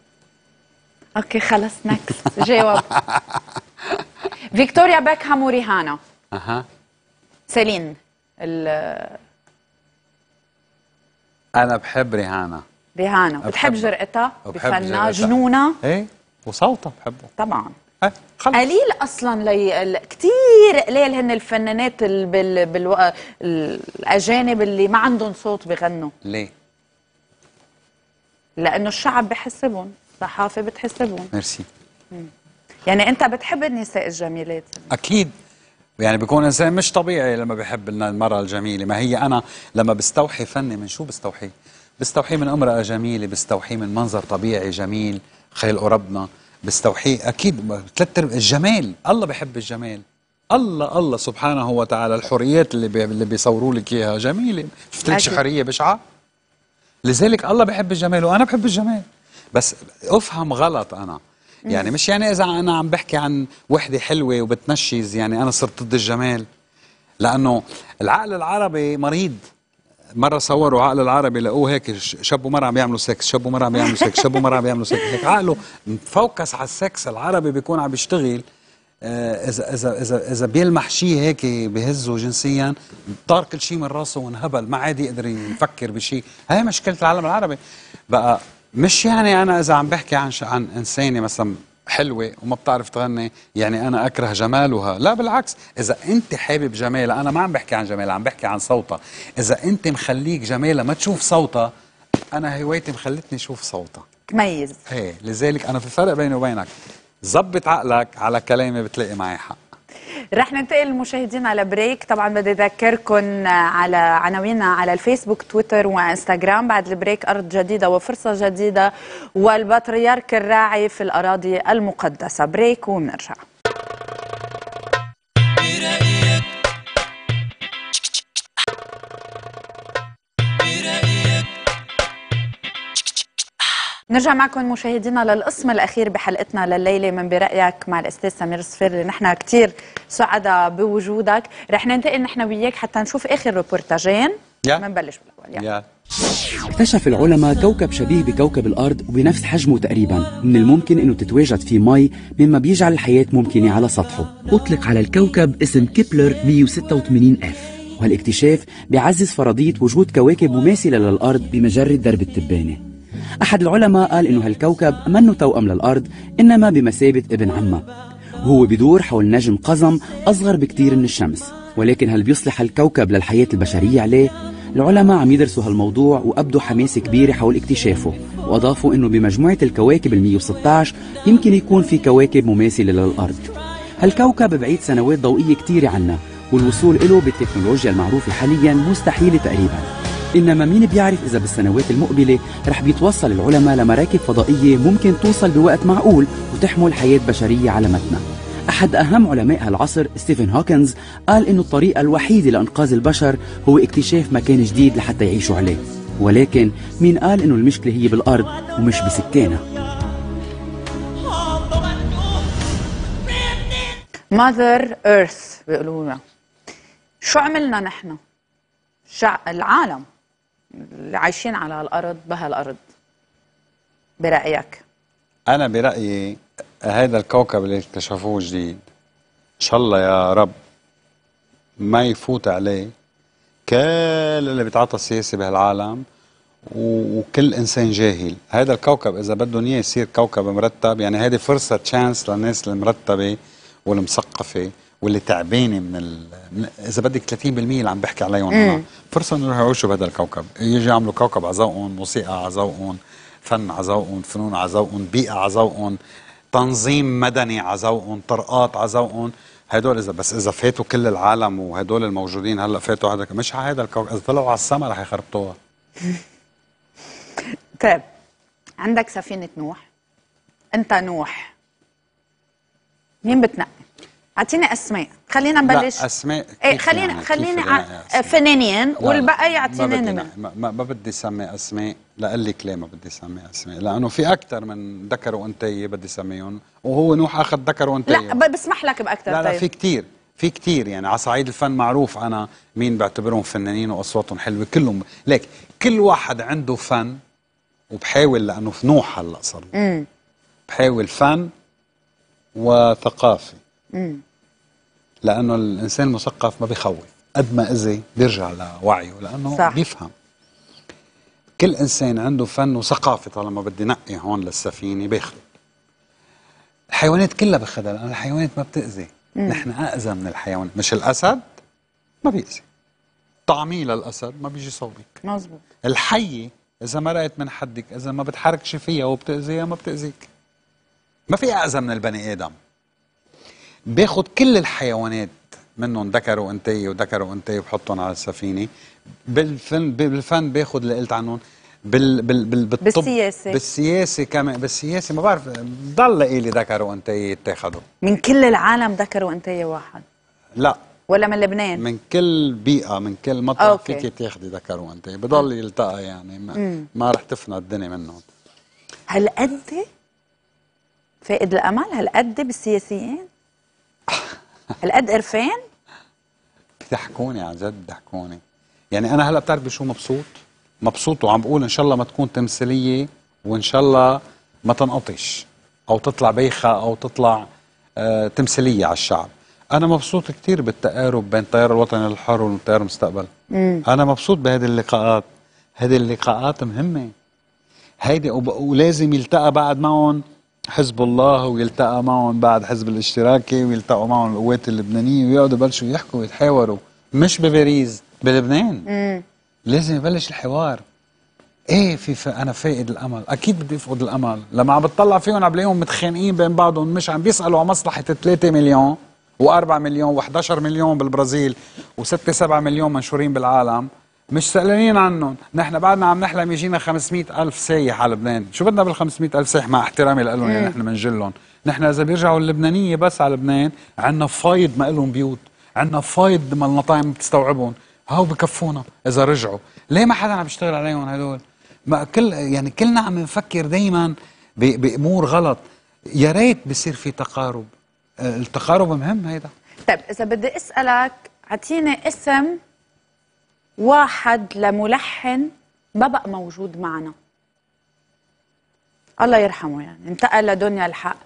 اوكي خلص نكست جاوب فيكتوريا بيكهام وريهانا اها سيلين ال انا بحب ريهانا ريهانا بتحب جرأتها بفنها جنونها ايه وصوته بحبه طبعا إيه، خلص. قليل اصلا لي... كثير قليل هن الفنانات ال... بال... بال... الاجانب اللي ما عندهم صوت بغنوا ليه لانه الشعب بحسبهم الصحافه بتحسبهم ميرسي مم. يعني انت بتحب النساء الجميلات اكيد يعني بيكون انسان مش طبيعي لما بيحب المراه الجميله ما هي انا لما بستوحي فني من شو بستوحي بستوحي من امراه جميله بستوحي من منظر طبيعي جميل خلال قربنا بستوحيه اكيد ثلاث الجمال الله بحب الجمال الله الله سبحانه وتعالى الحريات اللي بي اللي بيصوروا لك اياها جميله شفت لك حريه بشعه لذلك الله بحب الجمال وانا بحب الجمال بس افهم غلط انا يعني مش يعني اذا انا عم بحكي عن وحده حلوه وبتنشز يعني انا صرت ضد الجمال لانه العقل العربي مريض مره صوروا عقل العربي لقوه هيك شاب ومره عم يعملوا سكس شاب ومره عم يعملوا سكس شاب ومره عم يعملوا سكس هيك عقله مفوكس على السكس العربي بيكون عم بيشتغل آه، اذا اذا اذا اذا بيلمح شيء هيك بهزه جنسيا طار كل شيء من راسه وانهبل ما عاد يقدر يفكر بشيء هاي مشكله العالم العربي بقى مش يعني انا اذا عم بحكي عن عن انسانه مثلا حلوة وما بتعرف تغني يعني أنا أكره جمالها لا بالعكس إذا أنت حابب جمالها أنا ما عم بحكي عن جمالها عم بحكي عن صوتها إذا أنت مخليك جمالها ما تشوف صوتها أنا هوايتي مخلتني أشوف صوتها تميز ايه لذلك أنا في فرق بيني وبينك زبط عقلك على كلامي بتلاقي معي حق رح ننتقل المشاهدين على بريك طبعا بدي اذكركم على عناويننا على الفيسبوك تويتر وانستغرام بعد البريك ارض جديده وفرصه جديده والبطريرك الراعي في الاراضي المقدسه بريك ونرجع نرجع معكم مشاهدينا للقسم الاخير بحلقتنا لليله من برايك مع الاستاذ سمير صفير نحن كثير سعداء بوجودك رح ننتقل نحن وياك حتى نشوف اخر ريبورتاجين بنبلش بالاول اكتشف العلماء كوكب شبيه بكوكب الأرض وبنفس حجمه تقريبا من الممكن أنه تتواجد فيه مي مما بيجعل الحياة ممكنة على سطحه أطلق على الكوكب اسم كيبلر 186 أف وهالاكتشاف بيعزز فرضية وجود كواكب مماثلة للأرض بمجرة درب التبانة أحد العلماء قال إنه هالكوكب منه توأم للأرض إنما بمثابة ابن عمه وهو بدور حول نجم قزم أصغر بكتير من الشمس ولكن هل بيصلح الكوكب للحياة البشرية عليه؟ العلماء عم يدرسوا هالموضوع وأبدوا حماس كبير حول اكتشافه وأضافوا أنه بمجموعة الكواكب ال 116 يمكن يكون في كواكب مماثلة للأرض هالكوكب بعيد سنوات ضوئية كتيرة عنا والوصول له بالتكنولوجيا المعروفة حاليا مستحيل تقريباً إنما مين بيعرف إذا بالسنوات المقبلة رح بيتوصل العلماء لمراكب فضائية ممكن توصل بوقت معقول وتحمل حياة بشرية على متنها أحد أهم علماء هالعصر ستيفن هوكنز قال إنه الطريقة الوحيدة لإنقاذ البشر هو اكتشاف مكان جديد لحتى يعيشوا عليه ولكن مين قال إنه المشكلة هي بالأرض ومش بسكانها ماذر ايرث بيقولوا شو عملنا نحن؟ العالم اللي عايشين على الارض بهالارض برايك انا برايي هذا الكوكب اللي اكتشفوه جديد ان شاء الله يا رب ما يفوت عليه كل اللي بيتعاطى السياسه بهالعالم وكل انسان جاهل هذا الكوكب اذا بدهم اياه يصير كوكب مرتب يعني هذه فرصه تشانس للناس المرتبه والمثقفه واللي تعبانه من, ال... اذا بدك 30% اللي عم بحكي عليهم انا فرصه انه يروحوا يعيشوا بهذا الكوكب يجي يعملوا كوكب على ذوقهم موسيقى على ذوقهم فن على ذوقهم فنون على ذوقهم بيئه على ذوقهم تنظيم مدني على ذوقهم طرقات على ذوقهم هدول اذا بس اذا فاتوا كل العالم وهدول الموجودين هلا فاتوا هذا مش على هذا الكوكب اذا طلعوا على السما رح يخربطوها طيب عندك سفينه نوح انت نوح مين بتنقي اعطيني اسماء خلينا نبلش لا اسماء ايه خلينا يعني خلينا يعني؟ آه، فنانين فنانين يعطيني نعم، ما بدي ما بدي سمي اسماء لقلك ليه ما بدي سمي اسماء لانه في اكثر من ذكر وانثيه بدي سميهم وهو نوح اخذ ذكر وانثيه لا بسمح لك باكثر لا لا طيب. في كثير في كثير يعني على صعيد الفن معروف انا مين بعتبرهم فنانين واصواتهم حلوه كلهم ليك كل واحد عنده فن وبحاول لانه في نوح هلا صار بحاول فن وثقافه لانه الانسان المثقف ما بيخوف قد ما اذي بيرجع لوعيه لانه صح. بيفهم كل انسان عنده فن وثقافه طالما بدي نقي هون للسفينه بيخلق الحيوانات كلها بخدها لانه الحيوانات ما بتاذي نحن اذى من الحيوان مش الاسد ما بيأذي طعميه للاسد ما بيجي صوبك مزبوط الحيه اذا مرقت من حدك اذا ما بتحركش فيها وبتاذيها ما بتاذيك ما في اذى من البني ادم باخد كل الحيوانات منهم ذكر وانتي وذكر وانتي وبحطهم على السفينه بالفن بالفن باخد اللي قلت عنهم بال بال بال بالطب بالسياسه بالسياسه كمان بالسياسه ما بعرف ضل لي ذكر وانتي اتاخذوا من كل العالم ذكر وانتي واحد لا ولا من لبنان؟ من كل بيئة من كل مطرح فيك تاخذي ذكر وانت بضل يلتقى يعني ما, ما رح تفنى الدنيا منهم هالقد فائد الامل هالقد بالسياسيين؟ هالقد قرفان؟ بتحكوني عن جد بتحكوني يعني انا هلا بتعرفي شو مبسوط مبسوط وعم بقول ان شاء الله ما تكون تمثيليه وان شاء الله ما تنقطش او تطلع بيخه او تطلع آه تمثيليه على الشعب انا مبسوط كثير بالتقارب بين التيار الوطني الحر والتيار المستقبل انا مبسوط بهذه اللقاءات هذه اللقاءات مهمه هيدي ولازم يلتقى بعد معهم حزب الله ويلتقى معهم بعد حزب الاشتراكي ويلتقوا معهم القوات اللبنانيه ويقعدوا يبلشوا يحكوا ويتحاوروا مش بباريس بلبنان مم. لازم يبلش الحوار ايه في انا فاقد الامل اكيد بدي افقد الامل لما عم بتطلع فيهم عم بلاقيهم متخانقين بين بعضهم مش عم بيسالوا على مصلحه 3 مليون و4 مليون و11 مليون بالبرازيل و6 7 مليون منشورين بالعالم مش سألانين عنهم نحن بعدنا عم نحلم يجينا 500 ألف سايح على لبنان شو بدنا بال 500 ألف سايح مع احترامي يعني لهم يعني نحن بنجلهم نحن إذا بيرجعوا اللبنانية بس على لبنان عندنا فايد ما لهم بيوت عندنا فايد ما المطاعم بتستوعبهم هاو بكفونا إذا رجعوا ليه ما حدا عم يشتغل عليهم هدول ما كل يعني كلنا عم نفكر دايما بأمور غلط يا ريت بصير في تقارب آه، التقارب مهم هيدا طيب إذا بدي أسألك اعطيني اسم واحد لملحن ما بقى موجود معنا الله يرحمه يعني انتقل لدنيا الحق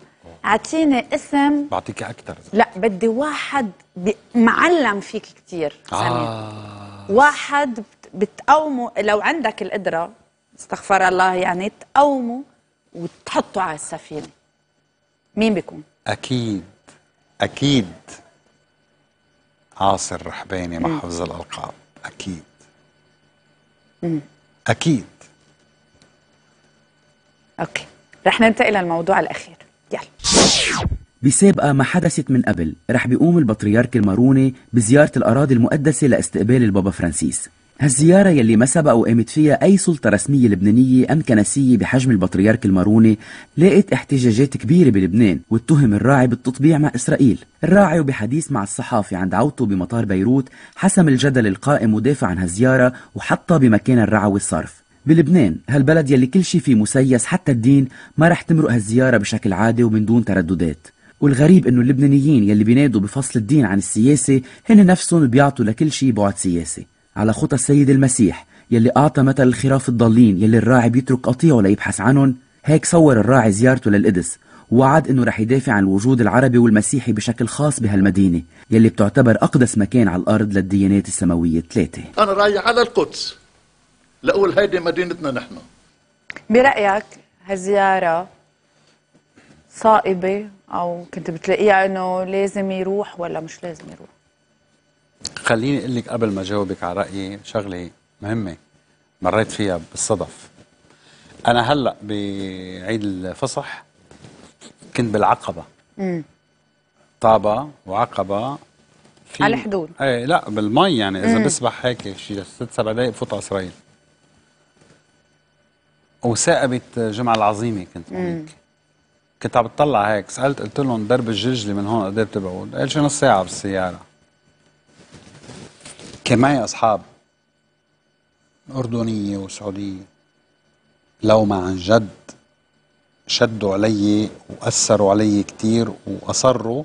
اعطيني اسم بعطيك اكثر لا بدي واحد معلم فيك كثير آه. واحد بتقومه لو عندك القدره استغفر الله يعني تقومه وتحطه على السفينه مين بيكون اكيد اكيد عاصر رحباني محفظ الالقاب اكيد مم. اكيد اوكي رح ننتقل للموضوع الاخير يلا بسابقة ما حدثت من قبل رح بيقوم البطريرك الماروني بزيارة الأراضي المقدسة لاستقبال البابا فرانسيس هالزيارة يلي ما سبق وقامت فيها أي سلطة رسمية لبنانية أم كنسية بحجم البطريرك الماروني لقت احتجاجات كبيرة بلبنان واتهم الراعي بالتطبيع مع إسرائيل الراعي وبحديث مع الصحافي عند عودته بمطار بيروت حسم الجدل القائم ودافع عن هالزيارة وحطها بمكان الرعوي الصرف بلبنان هالبلد يلي كل شي فيه مسيس حتى الدين ما رح تمرق هالزيارة بشكل عادي ومن دون ترددات والغريب انه اللبنانيين يلي بينادوا بفصل الدين عن السياسة هن نفسهم بيعطوا لكل شي بعد سياسي على خطى السيد المسيح يلي أعطى مثل الخراف الضالين يلي الراعي بيترك قطيعه ليبحث عنهم هيك صور الراعي زيارته للقدس ووعد انه رح يدافع عن الوجود العربي والمسيحي بشكل خاص بهالمدينة يلي بتعتبر أقدس مكان على الأرض للديانات إيه السماوية الثلاثة أنا رايح على القدس لأقول هيدي مدينتنا نحن برأيك هالزيارة صائبة أو كنت بتلاقيها أنه لازم يروح ولا مش لازم يروح خليني اقول لك قبل ما جاوبك على رايي شغله مهمه مريت فيها بالصدف انا هلا بعيد الفصح كنت بالعقبه امم طابه وعقبه في على الحدود ايه لا بالمي يعني اذا مم. بسبح هيك شي ست سبع دقائق بفوت على اسرائيل وثائبة جمعة العظيمة كنت هناك كنت عم بتطلع هيك سالت قلت لهم درب الجلجلي من هون قد ايه بتبعد؟ قال شي نص ساعة بالسيارة كان معي أصحاب أردنية وسعودية لو ما عن جد شدوا علي وأثروا علي كتير وأصروا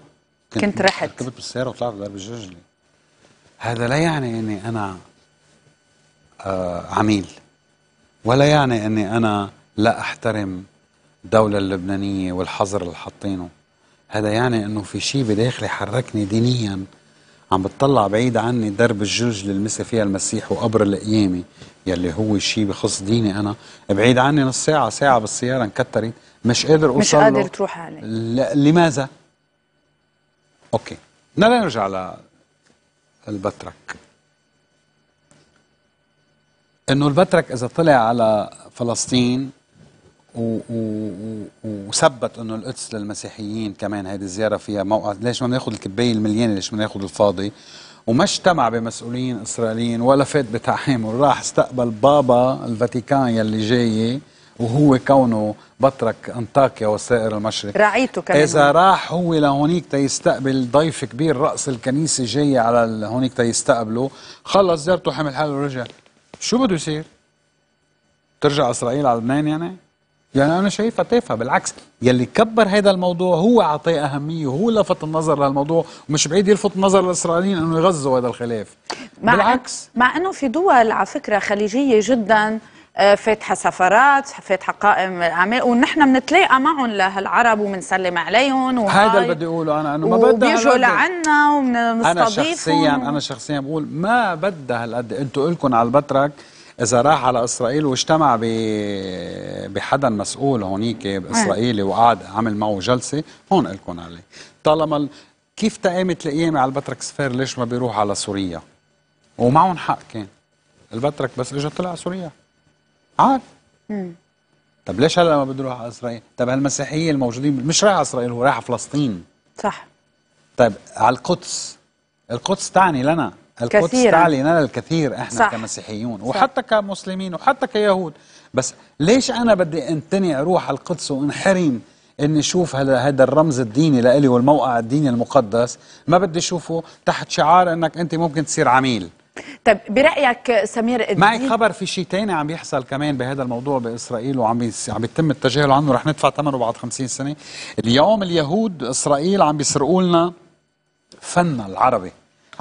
كنت, كنت رحت ركبت بالسيارة وطلعت ضرب الججلة هذا لا يعني أني أنا آه عميل ولا يعني أني أنا لا أحترم الدولة اللبنانية والحظر اللي حاطينه هذا يعني أنه في شيء بداخلي حركني دينياً عم بتطلع بعيد عني درب الجرج اللي مسى فيها المسيح وقبر القيامه يلي هو شيء بخص ديني انا بعيد عني نص ساعه ساعه بالسياره انكترت مش قادر اوصل مش قادر تروح عليه لماذا؟ اوكي بدنا نرجع ل البترك انه البترك اذا طلع على فلسطين و و وثبت انه القدس للمسيحيين كمان هيدي الزياره فيها موقع ليش ما بناخذ الكبايه المليانه ليش ما بناخذ الفاضي وما اجتمع بمسؤولين اسرائيليين ولا فات بتعامل راح استقبل بابا الفاتيكان يلي جاي وهو كونه بطرك انطاكيا وسائر المشرق رعيته كمان اذا راح هو لهونيك تيستقبل ضيف كبير راس الكنيسه جاي على هونيك تيستقبله خلص زيارته حمل حاله ورجع شو بده يصير ترجع اسرائيل على لبنان يعني يعني أنا شايفها تافهة بالعكس يلي كبر هذا الموضوع هو أعطاه أهمية وهو لفت النظر للموضوع ومش بعيد يلفت النظر للإسرائيليين أنه يغزوا هذا الخلاف مع بالعكس مع أنه في دول على فكرة خليجية جداً آه، فاتحة سفرات فاتحة قائم أعمال ونحن بنتلاقى معهم لهالعرب وبنسلم عليهم هذا اللي بدي أقوله أنا إنه ما بدها وبيجوا لعنا وبنستضيفهم أنا شخصيا أنا شخصيا بقول ما بدها هالقد أنتوا لكم على البترك اذا راح على اسرائيل واجتمع بحدا مسؤول هونيك اسرائيلي وقعد عمل معه جلسه هون لكم عليه طالما كيف تقامت القيامه على البترك سفير ليش ما بيروح على سوريا ومعهم حق كان البترك بس اجى طلع سوريا عاد طب ليش هلا ما بده يروح على اسرائيل؟ طب هالمسيحيه الموجودين مش رايح على اسرائيل هو رايح على فلسطين صح طيب على القدس القدس تعني لنا القدس كثيرا. تعلي لنا الكثير احنا صح. كمسيحيون وحتى صح. كمسلمين وحتى كيهود بس ليش انا بدي انتني اروح على القدس وانحرم اني اشوف هذا الرمز الديني لإلي والموقع الديني المقدس ما بدي اشوفه تحت شعار انك انت ممكن تصير عميل طيب برايك سمير الدين معي خبر في شيء ثاني عم يحصل كمان بهذا الموضوع باسرائيل وعم بيس... عم يتم التجاهل عنه رح ندفع ثمنه بعد 50 سنه اليوم اليهود اسرائيل عم بيسرقوا لنا فن العربي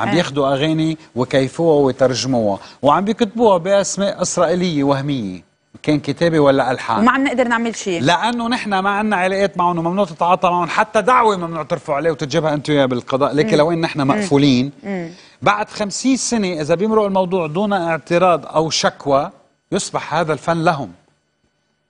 عم بياخذوا آه. اغاني وكيفوها ويترجموها وعم بيكتبوها باسماء اسرائيليه وهميه كان كتابي ولا الحان وما عم نقدر نعمل شيء لانه نحن ما عندنا علاقات معهم وممنوع تتعاطى معهم حتى دعوه ممنوع ترفعوا عليه وتجيبها انت وياه بالقضاء لكن لوين نحن مقفولين بعد خمسين سنه اذا بيمرق الموضوع دون اعتراض او شكوى يصبح هذا الفن لهم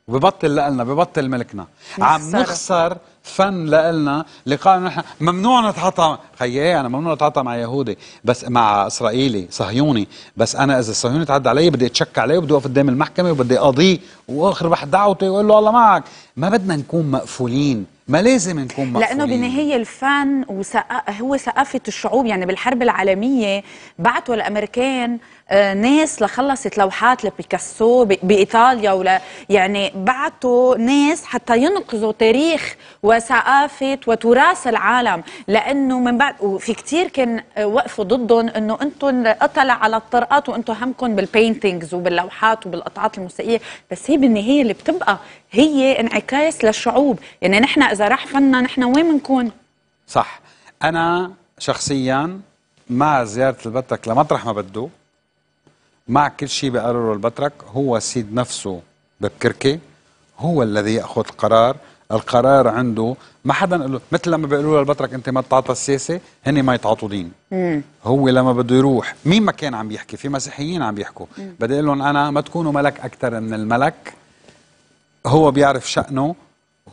وببطل لنا ببطل ملكنا عم نخسر فن لنا لقاء نحن ممنوع نتعاطى خيي انا ممنوع اتعاطى مع يهودي بس مع اسرائيلي صهيوني بس انا اذا الصهيوني تعدى علي بدي اتشك عليه وبدي اقف قدام المحكمه وبدي اقاضيه واخر واحد دعوته يقول له الله معك ما بدنا نكون مقفولين ما لازم نكون مقفولين لانه بالنهايه الفن وسق... هو ثقافه الشعوب يعني بالحرب العالميه بعثوا الامريكان ناس لخلصت لوحات لبيكاسو بايطاليا ولا يعني بعتوا ناس حتى ينقذوا تاريخ وثقافه وتراث العالم لانه من بعد وفي كثير كان وقفوا ضدهم انه انتم قتل على الطرقات وانتم همكم بالبينتينجز وباللوحات وبالقطعات الموسيقيه بس هي بالنهايه اللي بتبقى هي انعكاس للشعوب يعني نحن اذا راح فنا نحن وين بنكون صح انا شخصيا مع زياره البتك لمطرح ما بده مع كل شيء بقرره البترك هو سيد نفسه ببكركي هو الذي ياخذ قرار القرار عنده ما حدا قال له مثل لما بيقولوا للبترك انت ما تعطى السياسه هن ما يتعاطوا دين مم. هو لما بده يروح مين ما كان عم يحكي في مسيحيين عم يحكوا بدي اقول لهم انا ما تكونوا ملك اكثر من الملك هو بيعرف شأنه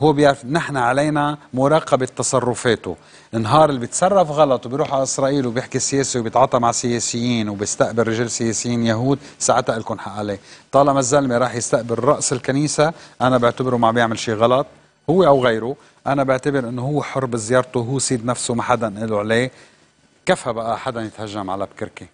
هو بيعرف نحن علينا مراقبة تصرفاته النهار اللي بيتصرف غلط وبيروح على إسرائيل وبيحكي سياسة وبيتعاطى مع سياسيين وبيستقبل رجال سياسيين يهود ساعتها لكم حق عليه طالما الزلمة راح يستقبل رأس الكنيسة أنا بعتبره ما بيعمل شيء غلط هو أو غيره أنا بعتبر أنه هو حر بزيارته هو سيد نفسه ما حدا له عليه كفى بقى حدا يتهجم على بكركي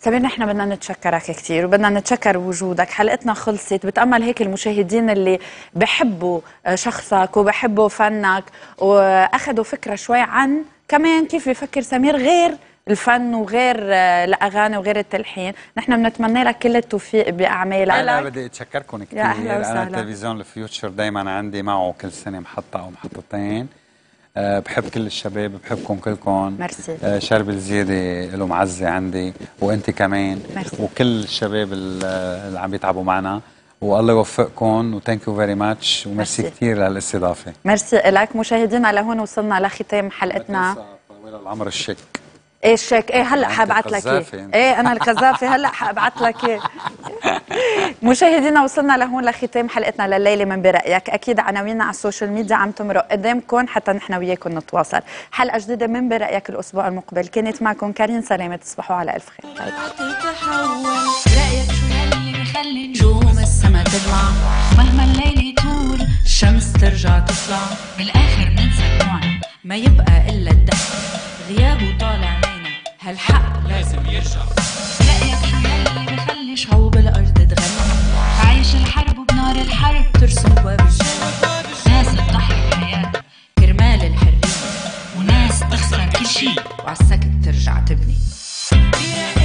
سمير نحن بدنا نتشكرك كثير وبدنا نتشكر وجودك حلقتنا خلصت بتأمل هيك المشاهدين اللي بحبوا آه، شخصك وبحبوا فنك وأخذوا فكرة شوي عن كمان كيف بيفكر سمير غير الفن وغير آه، الاغاني وغير التلحين، نحن بنتمنى لك كل التوفيق باعمالك انا بدي اتشكركم كثير انا تلفزيون الفيوتشر دائما عندي معه كل سنه محطه او محطتين آه، بحب كل الشباب بحبكم كلكم ميرسي آه، شرب الزياده له معزه عندي وانت كمان مرسي. وكل الشباب آه، اللي عم يتعبوا معنا والله يوفقكم وثانك يو فيري ماتش وميرسي كثير للاستضافه ميرسي لك مشاهدينا لهون وصلنا لختام حلقتنا العمر الشك ايه الشيك ايه هلا حابعث لك ايه يعني. ايه انا القذافي هلا حابعث لك ايه مشاهدينا وصلنا لهون لختام حلقتنا لليله من برايك اكيد عناويننا على السوشيال ميديا عم تمرق قدامكم حتى نحن وياكم نتواصل حلقه جديده من برايك الاسبوع المقبل كانت معكم كريم سلامه تصبحوا على الف خير رايك مهما الليل يطول الشمس ترجع تطلع بالاخر منسى ما يبقى الا الدهر غيابه طالع هالحق لازم يرجع لقيت حمل بخلي شعوب الارض تغني عايش الحرب وبنار الحرب ترسم باب الجنة ناس بتضحي بحياتها كرمال الحرية وناس تخسر كل شي وعالسكت ترجع تبني